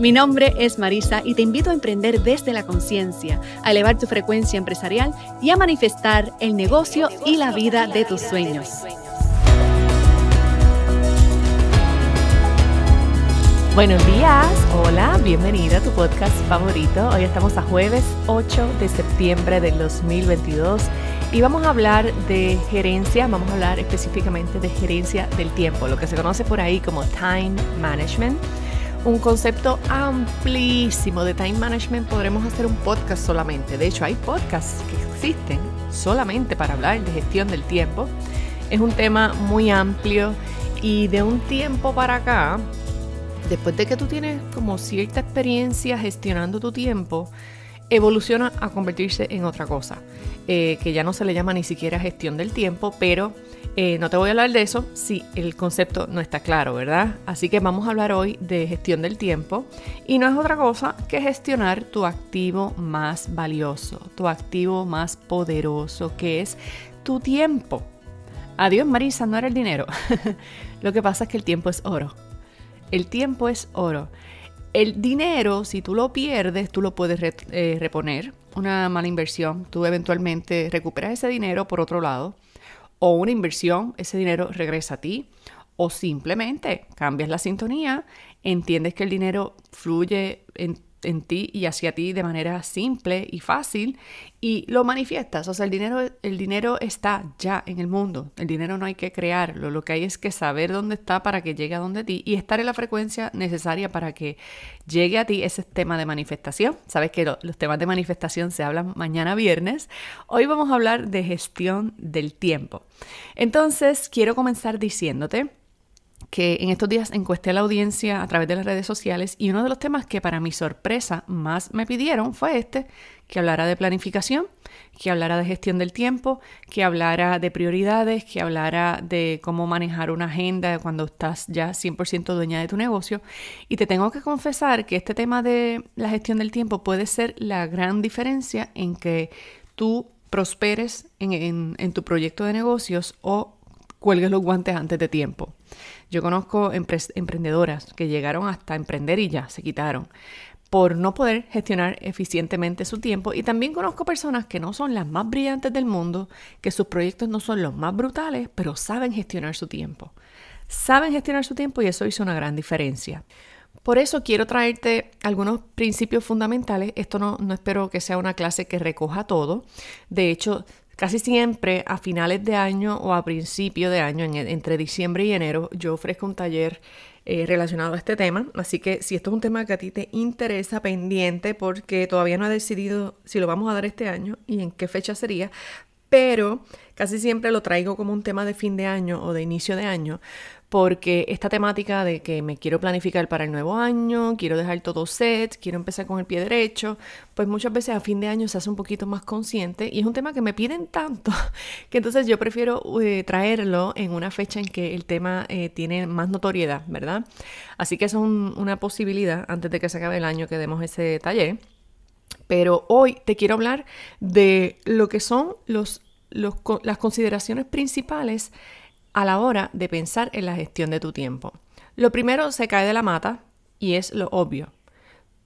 Mi nombre es Marisa y te invito a emprender desde la conciencia, a elevar tu frecuencia empresarial y a manifestar el negocio, y la vida, de, tus sueños. Buenos días, hola, bienvenida a tu podcast favorito. Hoy estamos a jueves 8 de septiembre del 2022 y vamos a hablar de gerencia, vamos a hablar específicamente de gerencia del tiempo, lo que se conoce por ahí como time management un concepto amplísimo de time management. Podremos hacer un podcast solamente. De hecho, hay podcasts que existen solamente para hablar de gestión del tiempo. Es un tema muy amplio y de un tiempo para acá, después de que tú tienes como cierta experiencia gestionando tu tiempo, evoluciona a convertirse en otra cosa, eh, que ya no se le llama ni siquiera gestión del tiempo, pero eh, no te voy a hablar de eso si el concepto no está claro, ¿verdad? Así que vamos a hablar hoy de gestión del tiempo y no es otra cosa que gestionar tu activo más valioso, tu activo más poderoso, que es tu tiempo. Adiós Marisa, no era el dinero. Lo que pasa es que el tiempo es oro. El tiempo es oro. El dinero, si tú lo pierdes, tú lo puedes eh, reponer. Una mala inversión, tú eventualmente recuperas ese dinero por otro lado o una inversión, ese dinero regresa a ti. O simplemente cambias la sintonía, entiendes que el dinero fluye en en ti y hacia ti de manera simple y fácil y lo manifiestas. O sea, el dinero, el dinero está ya en el mundo. El dinero no hay que crearlo. Lo que hay es que saber dónde está para que llegue a donde ti y estar en la frecuencia necesaria para que llegue a ti ese tema de manifestación. Sabes que los temas de manifestación se hablan mañana viernes. Hoy vamos a hablar de gestión del tiempo. Entonces, quiero comenzar diciéndote que en estos días encuesté a la audiencia a través de las redes sociales y uno de los temas que para mi sorpresa más me pidieron fue este, que hablara de planificación, que hablara de gestión del tiempo, que hablara de prioridades, que hablara de cómo manejar una agenda cuando estás ya 100% dueña de tu negocio. Y te tengo que confesar que este tema de la gestión del tiempo puede ser la gran diferencia en que tú prosperes en, en tu proyecto de negocios o cuelgues los guantes antes de tiempo. Yo conozco emprendedoras que llegaron hasta emprender y ya se quitaron por no poder gestionar eficientemente su tiempo y también conozco personas que no son las más brillantes del mundo, que sus proyectos no son los más brutales, pero saben gestionar su tiempo. Saben gestionar su tiempo y eso hizo una gran diferencia. Por eso quiero traerte algunos principios fundamentales. Esto no, no espero que sea una clase que recoja todo. De hecho, Casi siempre a finales de año o a principio de año, e, entre diciembre y enero, yo ofrezco un taller eh, relacionado a este tema. Así que si esto es un tema que a ti te interesa, pendiente, porque todavía no ha decidido si lo vamos a dar este año y en qué fecha sería, pero casi siempre lo traigo como un tema de fin de año o de inicio de año, porque esta temática de que me quiero planificar para el nuevo año, quiero dejar todo set, quiero empezar con el pie derecho, pues muchas veces a fin de año se hace un poquito más consciente y es un tema que me piden tanto que entonces yo prefiero eh, traerlo en una fecha en que el tema eh, tiene más notoriedad, ¿verdad? Así que es una posibilidad antes de que se acabe el año que demos ese taller. Pero hoy te quiero hablar de lo que son las consideraciones principales a la hora de pensar en la gestión de tu tiempo. Lo primero se cae de la mata y es lo obvio.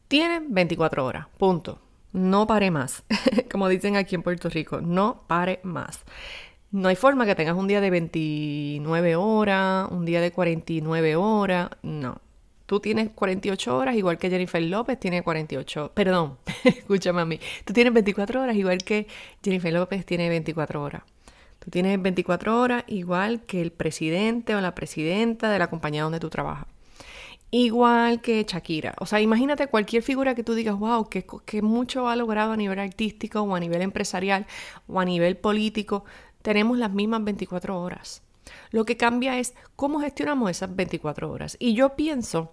Tienes 24 horas, punto. No pare más. Como dicen aquí en Puerto Rico, no pare más. No hay forma que tengas un día de 29 horas, un día de 49 horas, no. Tú tienes 48 horas, igual que Jennifer López tiene 48, perdón, escúchame a mí, tú tienes 24 horas, igual que Jennifer López tiene 24 horas. Tú tienes 24 horas igual que el presidente o la presidenta de la compañía donde tú trabajas. Igual que Shakira. O sea, imagínate cualquier figura que tú digas, wow, que, mucho ha logrado a nivel artístico o a nivel empresarial o a nivel político. Tenemos las mismas 24 horas. Lo que cambia es cómo gestionamos esas 24 horas. Y yo pienso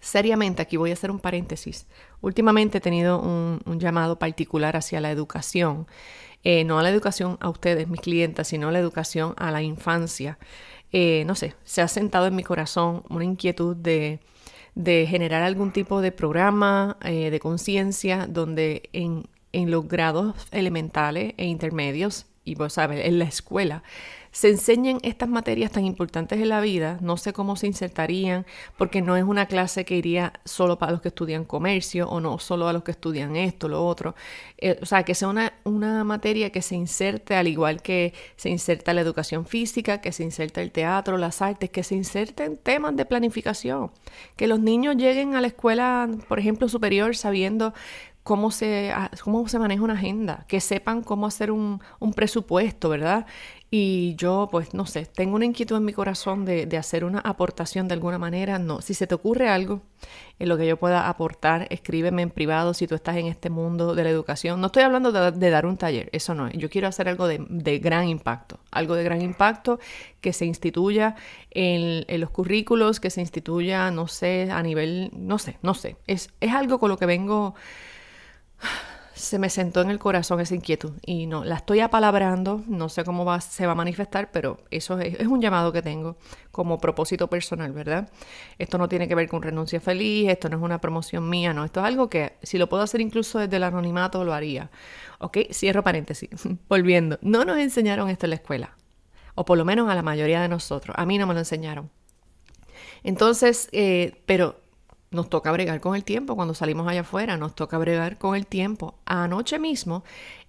seriamente, aquí voy a hacer un paréntesis, últimamente he tenido un, llamado particular hacia la educación eh, no a la educación a ustedes, mis clientes sino a la educación a la infancia. Eh, no sé, se ha sentado en mi corazón una inquietud de, de generar algún tipo de programa eh, de conciencia donde en, en los grados elementales e intermedios, y vos sabes, en la escuela, se enseñen estas materias tan importantes en la vida, no sé cómo se insertarían, porque no es una clase que iría solo para los que estudian comercio o no solo a los que estudian esto, lo otro. Eh, o sea, que sea una, materia que se inserte al igual que se inserta la educación física, que se inserta el teatro, las artes, que se inserten temas de planificación, que los niños lleguen a la escuela, por ejemplo, superior sabiendo cómo se, ah, cómo se maneja una agenda, que sepan cómo hacer un, un presupuesto, ¿verdad? Y yo, pues no sé, tengo una inquietud en mi corazón de, hacer una aportación de alguna manera. No, si se te ocurre algo en lo que yo pueda aportar, escríbeme en privado si tú estás en este mundo de la educación. No estoy hablando de, dar un taller, eso no es. Yo quiero hacer algo de, gran impacto, algo de gran impacto que se instituya en, los currículos, que se instituya, no sé, a nivel, no sé, no sé. Es, es algo con lo que vengo se me sentó en el corazón esa inquietud y no, la estoy apalabrando, no sé cómo se va a manifestar, pero eso es, un llamado que tengo como propósito personal, ¿verdad? Esto no tiene que ver con renuncia feliz, esto no es una promoción mía, no, esto es algo que si lo puedo hacer incluso desde el anonimato lo haría. Ok, cierro paréntesis, volviendo, no nos enseñaron esto en la escuela, o por lo menos a la mayoría de nosotros, a mí no me lo enseñaron. Entonces, eh, pero nos toca bregar con el tiempo cuando salimos allá afuera, nos toca bregar con el tiempo. Anoche mismo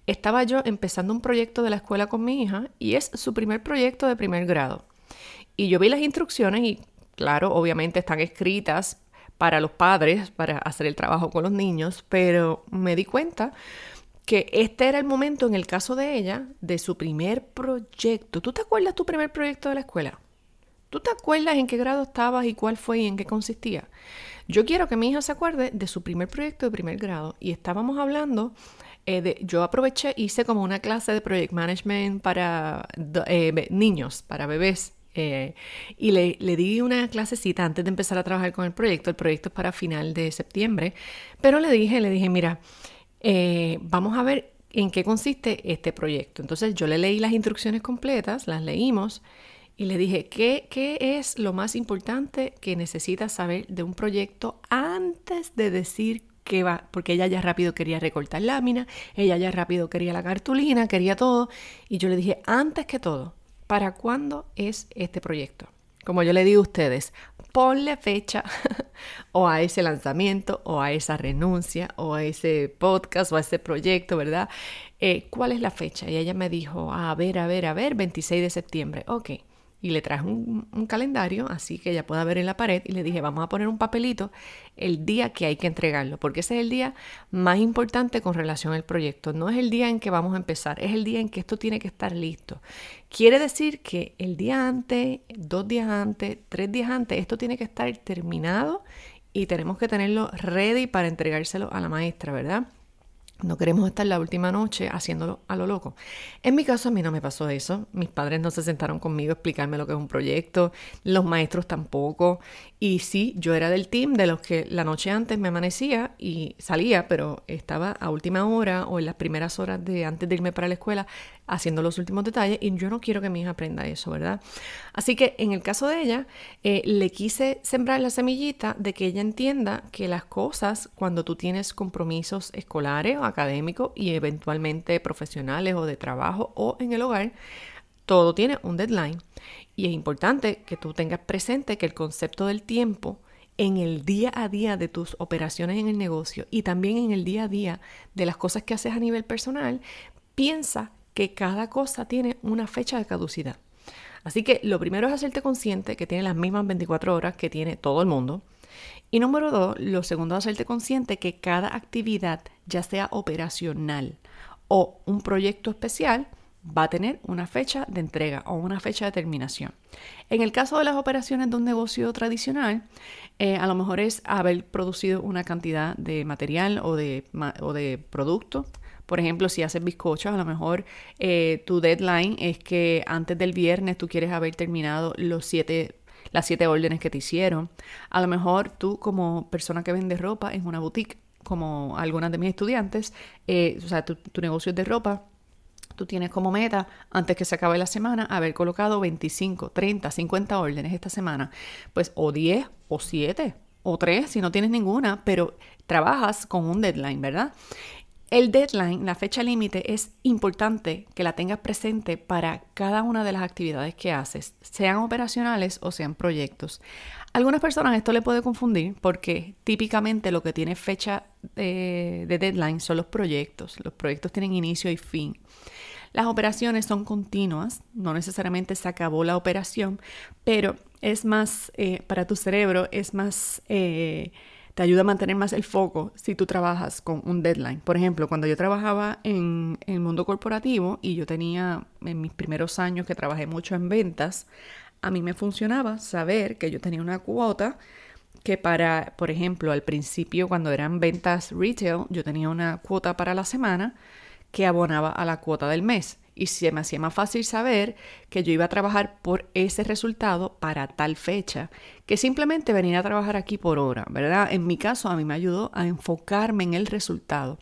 estaba yo empezando un proyecto de la escuela con mi hija y es su primer proyecto de primer grado. Y yo vi las instrucciones y claro, obviamente están escritas para los padres, para hacer el trabajo con los niños, pero me di cuenta que este era el momento en el caso de ella, de su primer proyecto. ¿Tú te acuerdas tu primer proyecto de la escuela? ¿Tú te acuerdas en qué grado estabas y cuál fue y en qué consistía? Yo quiero que mi hija se acuerde de su primer proyecto de primer grado y estábamos hablando eh, de, yo aproveché, hice como una clase de project management para eh, niños, para bebés. Eh, y le, le, di una clasecita antes de empezar a trabajar con el proyecto. El proyecto es para final de septiembre. Pero le dije, le dije, mira, vamos a ver en qué consiste este proyecto. Entonces yo le leí las instrucciones completas, las leímos y le dije, ¿qué, es lo más importante que necesitas saber de un proyecto antes de decir que va? Porque ella ya rápido quería recortar lámina, ella ya rápido quería la cartulina, quería todo. Y yo le dije, antes que todo, ¿para cuándo es este proyecto? Como yo le digo a ustedes, ponle fecha o a ese lanzamiento o a esa renuncia o a ese podcast o a ese proyecto, ¿verdad? Eh, ¿Cuál es la fecha? Y ella me dijo, a ver, a ver, a ver, 26 de septiembre. Ok y le traje un, calendario, así que ella pueda ver en la pared, y le dije, vamos a poner un papelito el día que hay que entregarlo, porque ese es el día más importante con relación al proyecto. No es el día en que vamos a empezar, es el día en que esto tiene que estar listo. Quiere decir que el día antes, dos días antes, tres días antes, esto tiene que estar terminado y tenemos que tenerlo ready para entregárselo a la maestra, ¿verdad? No queremos estar la última noche haciéndolo a lo loco. En mi caso a mí no me pasó eso. Mis padres no se sentaron conmigo a explicarme lo que es un proyecto, los maestros tampoco. Y sí, yo era del team de los que la noche antes me amanecía y salía, pero estaba a última hora o en las primeras horas de antes de irme para la escuela haciendo los últimos detalles y yo no quiero que mi hija aprenda eso, ¿verdad? Así que en el caso de ella, eh, le quise sembrar la semillita de que ella entienda que las cosas, cuando tú tienes compromisos escolares o académicos y eventualmente profesionales o de trabajo o en el hogar, todo tiene un deadline. Y es importante que tú tengas presente que el concepto del tiempo en el día a día de tus operaciones en el negocio y también en el día a día de las cosas que haces a nivel personal, piensa que cada cosa tiene una fecha de caducidad. Así que lo primero es hacerte consciente que tiene las mismas 24 horas que tiene todo el mundo. Y número dos, lo segundo es hacerte consciente que cada actividad, ya sea operacional o un proyecto especial, va a tener una fecha de entrega o una fecha de terminación. En el caso de las operaciones de un negocio tradicional, eh, a lo mejor es haber producido una cantidad de material o de, o de producto por ejemplo, si haces bizcochos, a lo mejor eh, tu deadline es que antes del viernes tú quieres haber terminado los las siete órdenes que te hicieron. A lo mejor tú como persona que vende ropa en una boutique, como algunas de mis estudiantes, eh, o sea, tu, tu negocio es de ropa, Tú tienes como meta, antes que se acabe la semana, haber colocado 25, 30, 50 órdenes esta semana. Pues o 10 o 7 o 3 si no tienes ninguna, pero trabajas con un deadline, ¿verdad? El deadline, la fecha límite, es importante que la tengas presente para cada una de las actividades que haces, sean operacionales o sean proyectos. algunas personas esto le puede confundir porque típicamente lo que tiene fecha de, deadline son los proyectos. Los proyectos tienen inicio y fin. Las operaciones son continuas, no necesariamente se acabó la operación, pero es más, eh, para tu cerebro, es más... Eh, te ayuda a mantener más el foco si tú trabajas con un deadline. Por ejemplo, cuando yo trabajaba en, el mundo corporativo y yo tenía en mis primeros años que trabajé mucho en ventas, a mí me funcionaba saber que yo tenía una cuota que para, por ejemplo, al principio cuando eran ventas retail, yo tenía una cuota para la semana que abonaba a la cuota del mes y se me hacía más fácil saber que yo iba a trabajar por ese resultado para tal fecha, que simplemente venir a trabajar aquí por hora, ¿verdad? En mi caso a mí me ayudó a enfocarme en el resultado.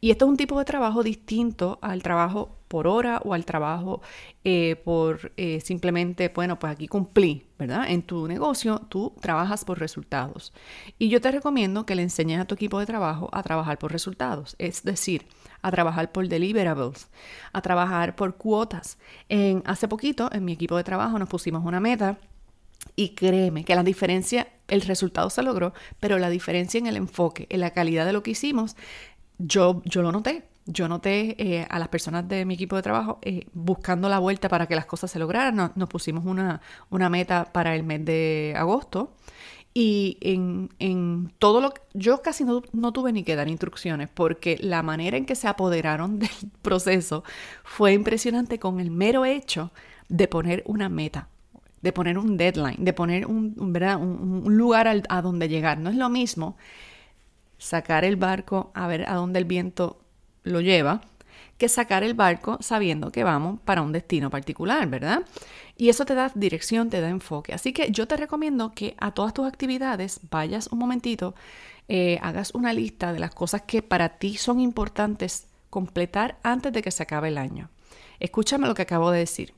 Y esto es un tipo de trabajo distinto al trabajo por hora o al trabajo eh, por eh, simplemente, bueno, pues aquí cumplí, ¿verdad? En tu negocio tú trabajas por resultados. Y yo te recomiendo que le enseñes a tu equipo de trabajo a trabajar por resultados, es decir, a trabajar por deliverables, a trabajar por cuotas. En, hace poquito en mi equipo de trabajo nos pusimos una meta y créeme que la diferencia, el resultado se logró, pero la diferencia en el enfoque, en la calidad de lo que hicimos, yo, yo lo noté yo noté eh, a las personas de mi equipo de trabajo eh, buscando la vuelta para que las cosas se lograran. Nos, pusimos una, meta para el mes de agosto y en, todo lo yo casi no, tuve ni que dar instrucciones porque la manera en que se apoderaron del proceso fue impresionante con el mero hecho de poner una meta de poner un deadline, de poner un, lugar a donde llegar. No es lo mismo sacar el barco a ver a dónde el viento lo lleva que sacar el barco sabiendo que vamos para un destino particular, ¿verdad? Y eso te da dirección, te da enfoque. Así que yo te recomiendo que a todas tus actividades vayas un momentito, eh, hagas una lista de las cosas que para ti son importantes completar antes de que se acabe el año. Escúchame lo que acabo de decir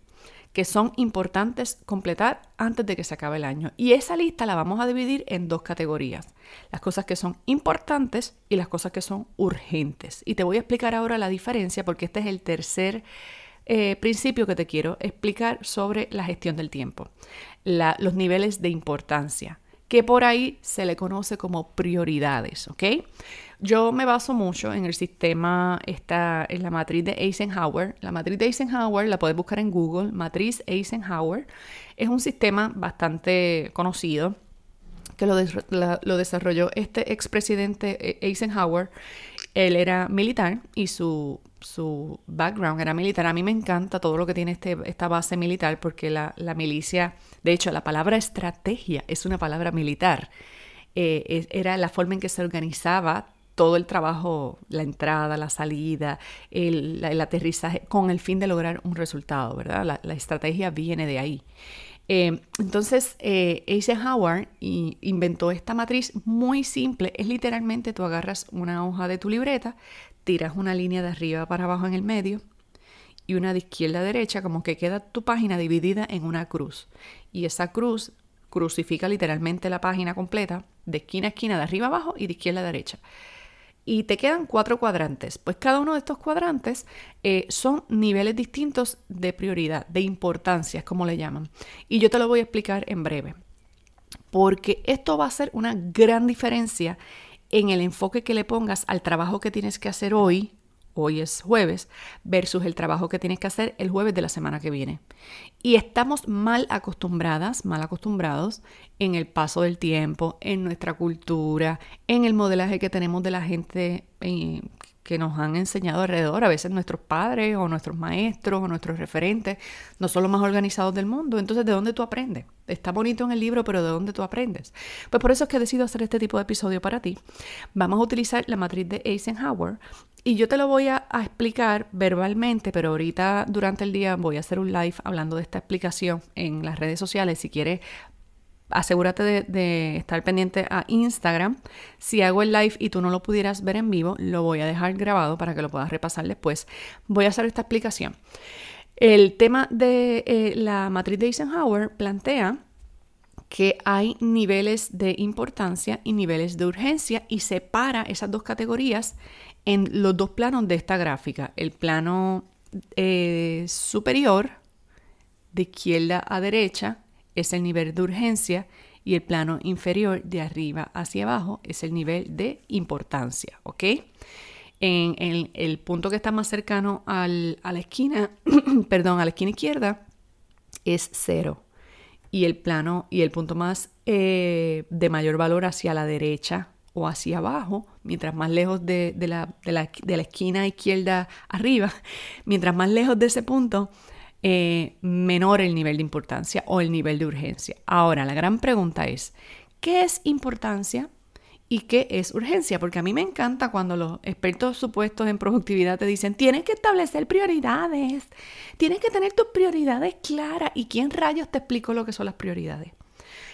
que son importantes completar antes de que se acabe el año. Y esa lista la vamos a dividir en dos categorías, las cosas que son importantes y las cosas que son urgentes. Y te voy a explicar ahora la diferencia porque este es el tercer eh, principio que te quiero explicar sobre la gestión del tiempo, los niveles de importancia que por ahí se le conoce como prioridades, ¿ok? Yo me baso mucho en el sistema, está en la matriz de Eisenhower. La matriz de Eisenhower la puedes buscar en Google, matriz Eisenhower. Es un sistema bastante conocido que lo, lo desarrolló este expresidente eh, Eisenhower él era militar y su, background era militar. A mí me encanta todo lo que tiene este, esta base militar porque la, milicia, de hecho la palabra estrategia es una palabra militar. Eh, era la forma en que se organizaba todo el trabajo, la entrada, la salida, el, aterrizaje, con el fin de lograr un resultado, ¿verdad? la estrategia viene de ahí. Eh, entonces, eh, Eisenhower inventó esta matriz muy simple. Es literalmente tú agarras una hoja de tu libreta, tiras una línea de arriba para abajo en el medio y una de izquierda a derecha, como que queda tu página dividida en una cruz. Y esa cruz crucifica literalmente la página completa, de esquina a esquina, de arriba abajo y de izquierda a derecha y te quedan cuatro cuadrantes. Pues cada uno de estos cuadrantes eh, son niveles distintos de prioridad, de importancia, como le llaman. Y yo te lo voy a explicar en breve, porque esto va a ser una gran diferencia en el enfoque que le pongas al trabajo que tienes que hacer hoy hoy es jueves, versus el trabajo que tienes que hacer el jueves de la semana que viene. Y estamos mal acostumbradas, mal acostumbrados en el paso del tiempo, en nuestra cultura, en el modelaje que tenemos de la gente eh, que nos han enseñado alrededor, a veces nuestros padres o nuestros maestros o nuestros referentes, no son los más organizados del mundo. Entonces, ¿de dónde tú aprendes? Está bonito en el libro, pero ¿de dónde tú aprendes? Pues por eso es que he decidido hacer este tipo de episodio para ti. Vamos a utilizar la matriz de Eisenhower y yo te lo voy a, a explicar verbalmente, pero ahorita durante el día voy a hacer un live hablando de esta explicación en las redes sociales. Si quieres asegúrate de, estar pendiente a Instagram. Si hago el live y tú no lo pudieras ver en vivo, lo voy a dejar grabado para que lo puedas repasar después. Voy a hacer esta explicación. El tema de eh, la matriz de Eisenhower plantea que hay niveles de importancia y niveles de urgencia y separa esas dos categorías en los dos planos de esta gráfica. El plano eh, superior de izquierda a derecha es el nivel de urgencia, y el plano inferior de arriba hacia abajo es el nivel de importancia, ¿ok? En el, punto que está más cercano a la esquina, perdón, a la esquina izquierda, es cero. Y el plano y el punto más eh, de mayor valor hacia la derecha o hacia abajo, mientras más lejos de, de, la, de la esquina izquierda arriba, mientras más lejos de ese punto, eh, menor el nivel de importancia o el nivel de urgencia. Ahora, la gran pregunta es, ¿qué es importancia y qué es urgencia? Porque a mí me encanta cuando los expertos supuestos en productividad te dicen, tienes que establecer prioridades, tienes que tener tus prioridades claras. ¿Y quién rayos te explico lo que son las prioridades?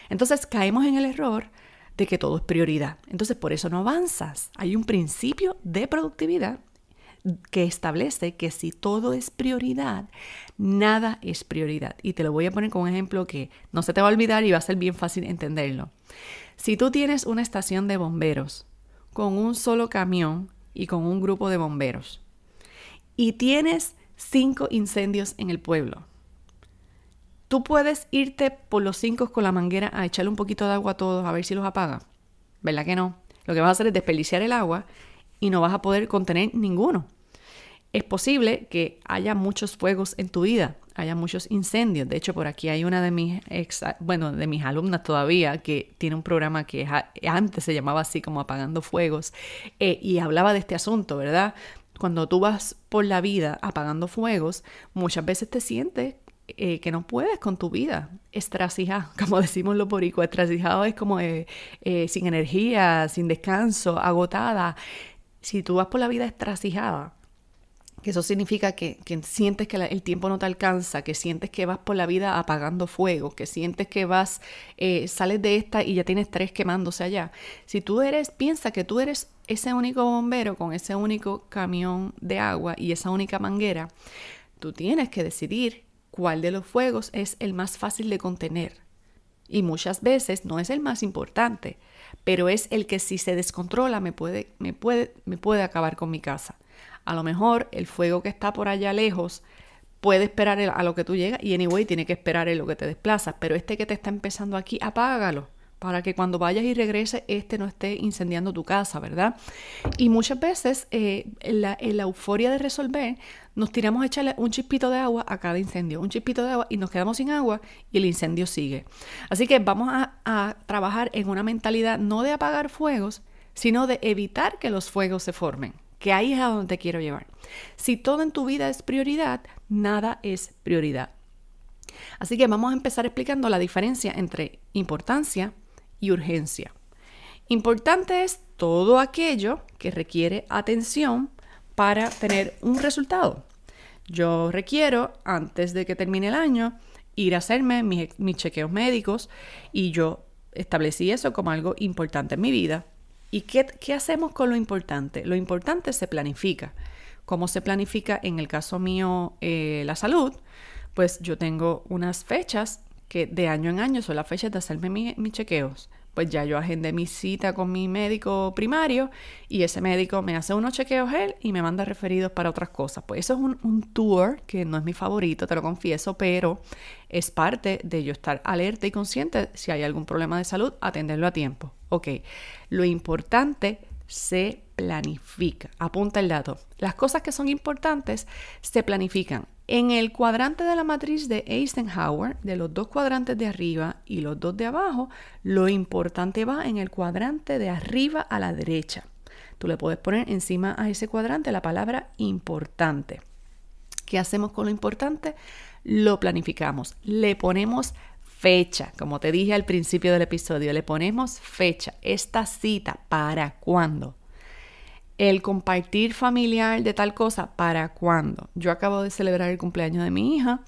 Entonces caemos en el error de que todo es prioridad. Entonces por eso no avanzas. Hay un principio de productividad que establece que si todo es prioridad, nada es prioridad. Y te lo voy a poner con un ejemplo que no se te va a olvidar y va a ser bien fácil entenderlo. Si tú tienes una estación de bomberos con un solo camión y con un grupo de bomberos y tienes cinco incendios en el pueblo, tú puedes irte por los cinco con la manguera a echarle un poquito de agua a todos a ver si los apaga. ¿Verdad que no? Lo que vas a hacer es desperdiciar el agua y no vas a poder contener ninguno es posible que haya muchos fuegos en tu vida, haya muchos incendios. De hecho, por aquí hay una de mis ex, bueno, de mis alumnas todavía que tiene un programa que antes se llamaba así como apagando fuegos eh, y hablaba de este asunto, ¿verdad? Cuando tú vas por la vida apagando fuegos, muchas veces te sientes eh, que no puedes con tu vida, estrasijada. como decimos los boricuas, estrasijada es como eh, sin energía, sin descanso, agotada. Si tú vas por la vida estrasijada, eso significa que, que sientes que el tiempo no te alcanza, que sientes que vas por la vida apagando fuego, que sientes que vas, eh, sales de esta y ya tienes tres quemándose allá. Si tú eres, piensa que tú eres ese único bombero con ese único camión de agua y esa única manguera, tú tienes que decidir cuál de los fuegos es el más fácil de contener. Y muchas veces no es el más importante, pero es el que si se descontrola me puede, me puede, me puede acabar con mi casa. A lo mejor el fuego que está por allá lejos puede esperar a lo que tú llegas y anyway tiene que esperar en lo que te desplazas, pero este que te está empezando aquí, apágalo para que cuando vayas y regreses este no esté incendiando tu casa, ¿verdad? Y muchas veces eh, en, la, euforia de resolver nos tiramos a echarle un chispito de agua a cada incendio, un chispito de agua y nos quedamos sin agua y el incendio sigue. Así que vamos a trabajar en una mentalidad no de apagar fuegos, sino de evitar que los fuegos se formen que ahí es a donde te quiero llevar. Si todo en tu vida es prioridad, nada es prioridad. Así que vamos a empezar explicando la diferencia entre importancia y urgencia. Importante es todo aquello que requiere atención para tener un resultado. Yo requiero, antes de que termine el año, ir a hacerme mis, mis chequeos médicos y yo establecí eso como algo importante en mi vida ¿Y qué, hacemos con lo importante? Lo importante se planifica. ¿Cómo se planifica en el caso mío eh, la salud? Pues yo tengo unas fechas que de año en año son las fechas de hacerme mis chequeos pues ya yo agendé mi cita con mi médico primario y ese médico me hace unos chequeos él y me manda referidos para otras cosas. Pues eso es un, un tour que no es mi favorito, te lo confieso, pero es parte de yo estar alerta y consciente si hay algún problema de salud, atenderlo a tiempo. Ok, lo importante se planifica. Apunta el dato. Las cosas que son importantes se planifican. En el cuadrante de la matriz de Eisenhower, de los dos cuadrantes de arriba y los dos de abajo, lo importante va en el cuadrante de arriba a la derecha. Tú le puedes poner encima a ese cuadrante la palabra importante. ¿Qué hacemos con lo importante? Lo planificamos, le ponemos fecha, como te dije al principio del episodio, le ponemos fecha, esta cita, ¿para cuándo? el compartir familiar de tal cosa, ¿para cuándo? Yo acabo de celebrar el cumpleaños de mi hija.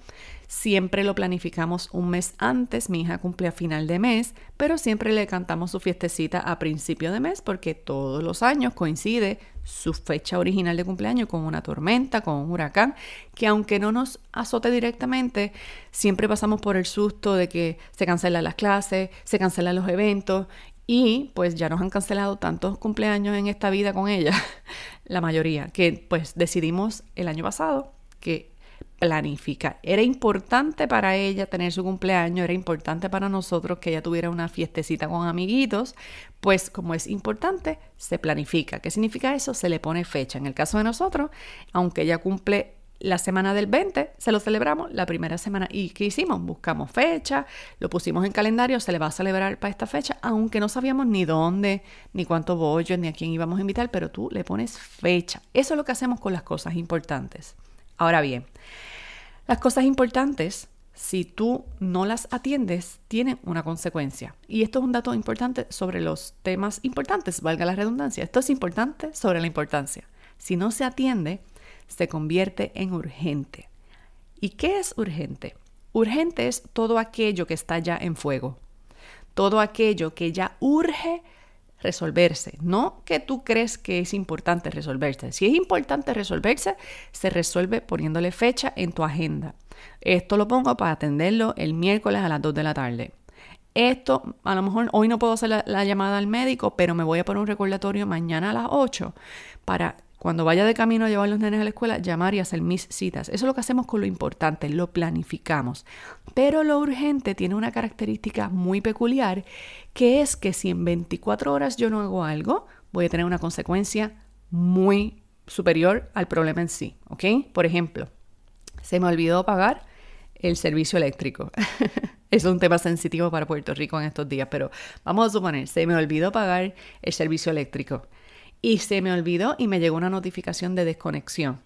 Siempre lo planificamos un mes antes, mi hija cumple a final de mes, pero siempre le cantamos su fiestecita a principio de mes porque todos los años coincide su fecha original de cumpleaños con una tormenta, con un huracán, que aunque no nos azote directamente, siempre pasamos por el susto de que se cancelan las clases, se cancelan los eventos y pues ya nos han cancelado tantos cumpleaños en esta vida con ella, la mayoría, que pues decidimos el año pasado que planifica Era importante para ella tener su cumpleaños, era importante para nosotros que ella tuviera una fiestecita con amiguitos, pues como es importante, se planifica. ¿Qué significa eso? Se le pone fecha. En el caso de nosotros, aunque ella cumple la semana del 20 se lo celebramos la primera semana. ¿Y qué hicimos? Buscamos fecha, lo pusimos en calendario, se le va a celebrar para esta fecha, aunque no sabíamos ni dónde, ni cuánto yo, ni a quién íbamos a invitar, pero tú le pones fecha. Eso es lo que hacemos con las cosas importantes. Ahora bien, las cosas importantes, si tú no las atiendes, tienen una consecuencia. Y esto es un dato importante sobre los temas importantes, valga la redundancia. Esto es importante sobre la importancia. Si no se atiende, se convierte en urgente. ¿Y qué es urgente? Urgente es todo aquello que está ya en fuego, todo aquello que ya urge resolverse, no que tú crees que es importante resolverse. Si es importante resolverse, se resuelve poniéndole fecha en tu agenda. Esto lo pongo para atenderlo el miércoles a las 2 de la tarde. Esto, a lo mejor hoy no puedo hacer la, llamada al médico, pero me voy a poner un recordatorio mañana a las 8 para cuando vaya de camino a llevar los nenes a la escuela, llamar y hacer mis citas. Eso es lo que hacemos con lo importante, lo planificamos. Pero lo urgente tiene una característica muy peculiar, que es que si en 24 horas yo no hago algo, voy a tener una consecuencia muy superior al problema en sí, ¿ok? Por ejemplo, se me olvidó pagar el servicio eléctrico. es un tema sensitivo para Puerto Rico en estos días, pero vamos a suponer, se me olvidó pagar el servicio eléctrico y se me olvidó y me llegó una notificación de desconexión.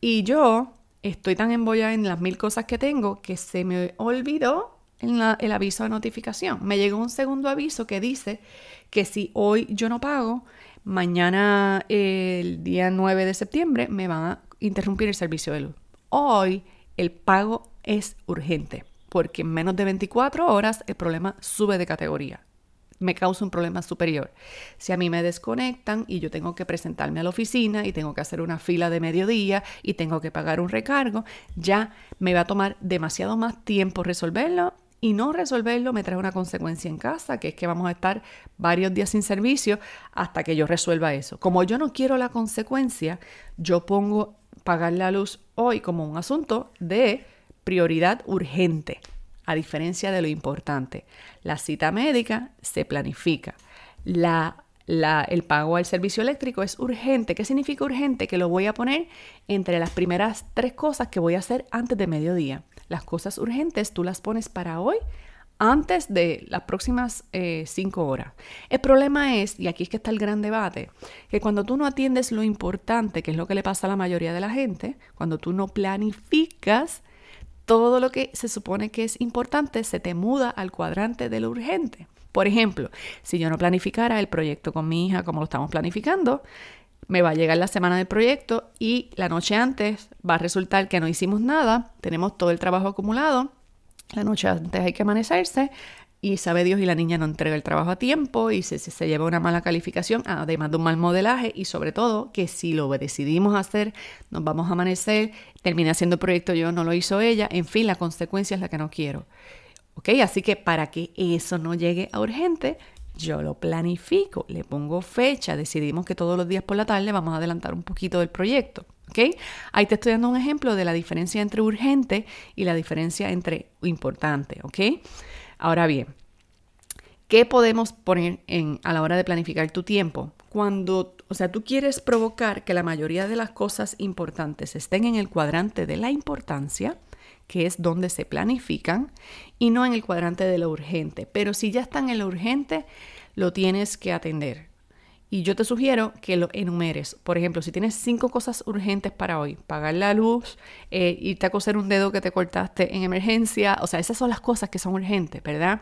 Y yo estoy tan embollada en las mil cosas que tengo que se me olvidó el aviso de notificación. Me llegó un segundo aviso que dice que si hoy yo no pago, mañana el día 9 de septiembre me van a interrumpir el servicio de luz. Hoy el pago es urgente porque en menos de 24 horas el problema sube de categoría me causa un problema superior. Si a mí me desconectan y yo tengo que presentarme a la oficina y tengo que hacer una fila de mediodía y tengo que pagar un recargo, ya me va a tomar demasiado más tiempo resolverlo y no resolverlo me trae una consecuencia en casa, que es que vamos a estar varios días sin servicio hasta que yo resuelva eso. Como yo no quiero la consecuencia, yo pongo pagar la luz hoy como un asunto de prioridad urgente a diferencia de lo importante. La cita médica se planifica. el pago al servicio eléctrico es urgente. ¿Qué significa urgente? Que lo voy a poner entre las primeras tres cosas que voy a hacer antes de mediodía. Las cosas urgentes tú las pones para hoy, antes de las próximas eh, cinco horas. El problema es, y aquí es que está el gran debate, que cuando tú no atiendes lo importante, que es lo que le pasa a la mayoría de la gente, cuando tú no planificas, todo lo que se supone que es importante se te muda al cuadrante de lo urgente. Por ejemplo, si yo no planificara el proyecto con mi hija como lo estamos planificando, me va a llegar la semana del proyecto y la noche antes va a resultar que no hicimos nada, tenemos todo el trabajo acumulado, la noche antes hay que amanecerse, y sabe Dios y la niña no entrega el trabajo a tiempo y se, se, lleva una mala calificación, ah, además de un mal modelaje y sobre todo que si lo decidimos hacer, nos vamos a amanecer, termina haciendo el proyecto yo, no lo hizo ella, en fin, la consecuencia es la que no quiero. ¿Ok? Así que para que eso no llegue a urgente, yo lo planifico, le pongo fecha, decidimos que todos los días por la tarde vamos a adelantar un poquito del proyecto. ok Ahí te estoy dando un ejemplo de la diferencia entre urgente y la diferencia entre importante. ¿Ok? Ahora bien, ¿qué podemos poner a la hora de planificar tu tiempo? Cuando, o sea, tú quieres provocar que la mayoría de las cosas importantes estén en el cuadrante de la importancia, que es donde se planifican, y no en el cuadrante de lo urgente. Pero si ya están en lo urgente, lo tienes que atender. Y yo te sugiero que lo enumeres. Por ejemplo, si tienes cinco cosas urgentes para hoy, pagar la luz, eh, irte a coser un dedo que te cortaste en emergencia, o sea, esas son las cosas que son urgentes, ¿verdad?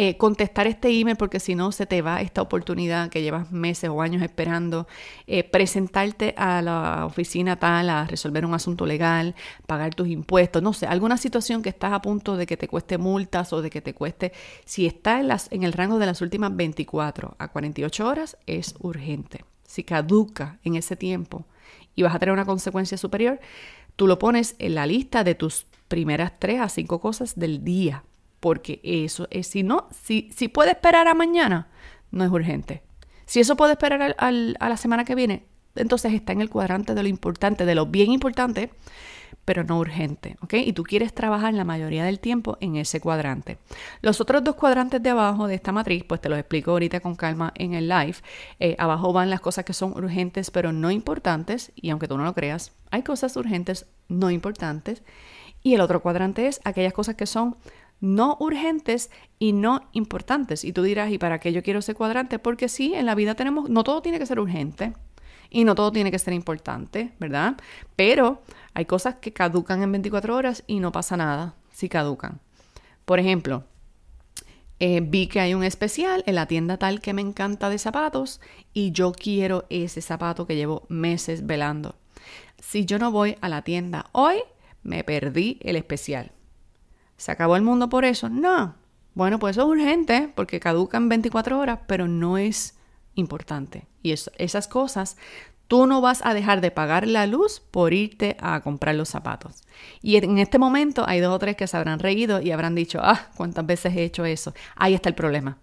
Eh, contestar este email porque si no se te va esta oportunidad que llevas meses o años esperando, eh, presentarte a la oficina tal a resolver un asunto legal, pagar tus impuestos, no sé, alguna situación que estás a punto de que te cueste multas o de que te cueste, si está en, las, en el rango de las últimas 24 a 48 horas, es urgente. Si caduca en ese tiempo y vas a tener una consecuencia superior, tú lo pones en la lista de tus primeras tres a cinco cosas del día porque eso es, si no, si, si puede esperar a mañana, no es urgente. Si eso puede esperar a la semana que viene, entonces está en el cuadrante de lo importante, de lo bien importante, pero no urgente, ¿ok? Y tú quieres trabajar la mayoría del tiempo en ese cuadrante. Los otros dos cuadrantes de abajo de esta matriz, pues te los explico ahorita con calma en el live. Eh, abajo van las cosas que son urgentes pero no importantes, y aunque tú no lo creas, hay cosas urgentes no importantes. Y el otro cuadrante es aquellas cosas que son no urgentes y no importantes. Y tú dirás, ¿y para qué yo quiero ese cuadrante? Porque sí, en la vida tenemos, no todo tiene que ser urgente y no todo tiene que ser importante, ¿verdad? Pero hay cosas que caducan en 24 horas y no pasa nada si caducan. Por ejemplo, eh, vi que hay un especial en la tienda tal que me encanta de zapatos y yo quiero ese zapato que llevo meses velando. Si yo no voy a la tienda hoy, me perdí el especial. ¿Se acabó el mundo por eso? No. Bueno, pues eso es urgente porque caducan 24 horas, pero no es importante. Y eso, esas cosas, tú no vas a dejar de pagar la luz por irte a comprar los zapatos. Y en este momento hay dos o tres que se habrán reído y habrán dicho, ah, ¿cuántas veces he hecho eso? Ahí está el problema.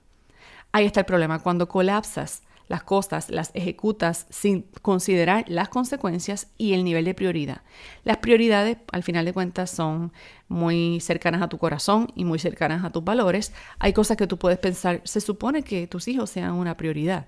Ahí está el problema. Cuando colapsas las cosas, las ejecutas sin considerar las consecuencias y el nivel de prioridad. Las prioridades, al final de cuentas, son muy cercanas a tu corazón y muy cercanas a tus valores. Hay cosas que tú puedes pensar, se supone que tus hijos sean una prioridad.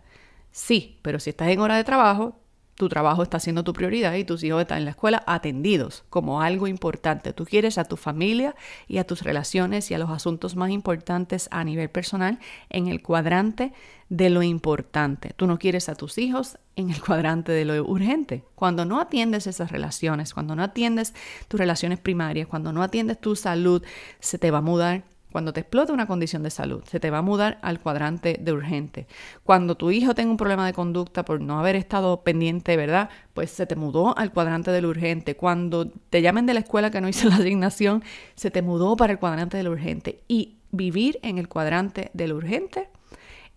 Sí, pero si estás en hora de trabajo, tu trabajo está siendo tu prioridad y tus hijos están en la escuela atendidos como algo importante. Tú quieres a tu familia y a tus relaciones y a los asuntos más importantes a nivel personal en el cuadrante de lo importante. Tú no quieres a tus hijos en el cuadrante de lo urgente. Cuando no atiendes esas relaciones, cuando no atiendes tus relaciones primarias, cuando no atiendes tu salud, se te va a mudar cuando te explota una condición de salud, se te va a mudar al cuadrante de urgente. Cuando tu hijo tenga un problema de conducta por no haber estado pendiente, ¿verdad? Pues se te mudó al cuadrante del urgente. Cuando te llamen de la escuela que no hizo la asignación, se te mudó para el cuadrante del urgente. Y vivir en el cuadrante del urgente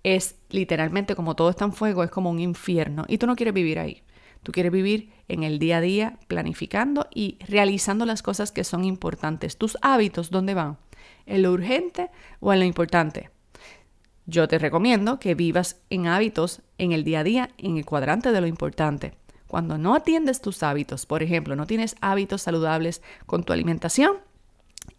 es literalmente como todo está en fuego, es como un infierno. Y tú no quieres vivir ahí. Tú quieres vivir en el día a día, planificando y realizando las cosas que son importantes. Tus hábitos, ¿dónde van? en lo urgente o en lo importante. Yo te recomiendo que vivas en hábitos en el día a día, en el cuadrante de lo importante. Cuando no atiendes tus hábitos, por ejemplo, no tienes hábitos saludables con tu alimentación,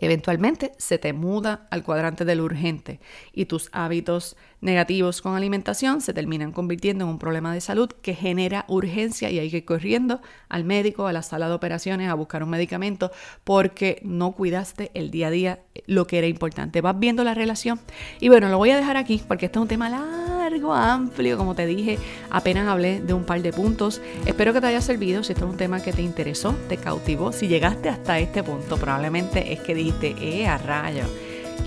Eventualmente se te muda al cuadrante del urgente y tus hábitos negativos con alimentación se terminan convirtiendo en un problema de salud que genera urgencia y hay que ir corriendo al médico, a la sala de operaciones, a buscar un medicamento porque no cuidaste el día a día lo que era importante. Vas viendo la relación. Y bueno, lo voy a dejar aquí porque este es un tema largo amplio, como te dije, apenas hablé de un par de puntos. Espero que te haya servido, si esto es un tema que te interesó, te cautivó, si llegaste hasta este punto, probablemente es que dijiste, eh, a rayo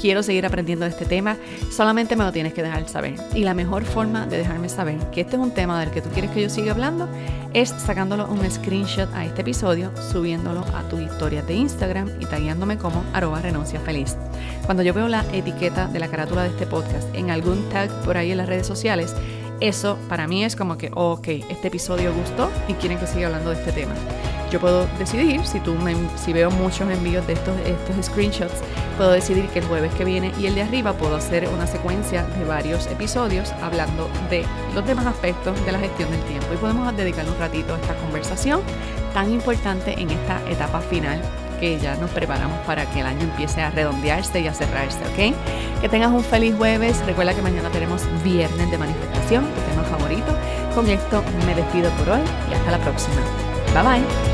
quiero seguir aprendiendo de este tema, solamente me lo tienes que dejar saber. Y la mejor forma de dejarme saber que este es un tema del que tú quieres que yo siga hablando es sacándolo un screenshot a este episodio, subiéndolo a tus historias de Instagram y taguándome como arroba renuncia feliz. Cuando yo veo la etiqueta de la carátula de este podcast en algún tag por ahí en las redes sociales, eso para mí es como que, ok, este episodio gustó y quieren que siga hablando de este tema. Yo puedo decidir, si, tú si veo muchos envíos de estos, estos screenshots, puedo decidir que el jueves que viene y el de arriba puedo hacer una secuencia de varios episodios hablando de los demás aspectos de la gestión del tiempo y podemos dedicar un ratito a esta conversación tan importante en esta etapa final ya nos preparamos para que el año empiece a redondearse y a cerrarse, ¿ok? Que tengas un feliz jueves. Recuerda que mañana tenemos viernes de manifestación, tu tema favorito. Con esto me despido por hoy y hasta la próxima. Bye bye.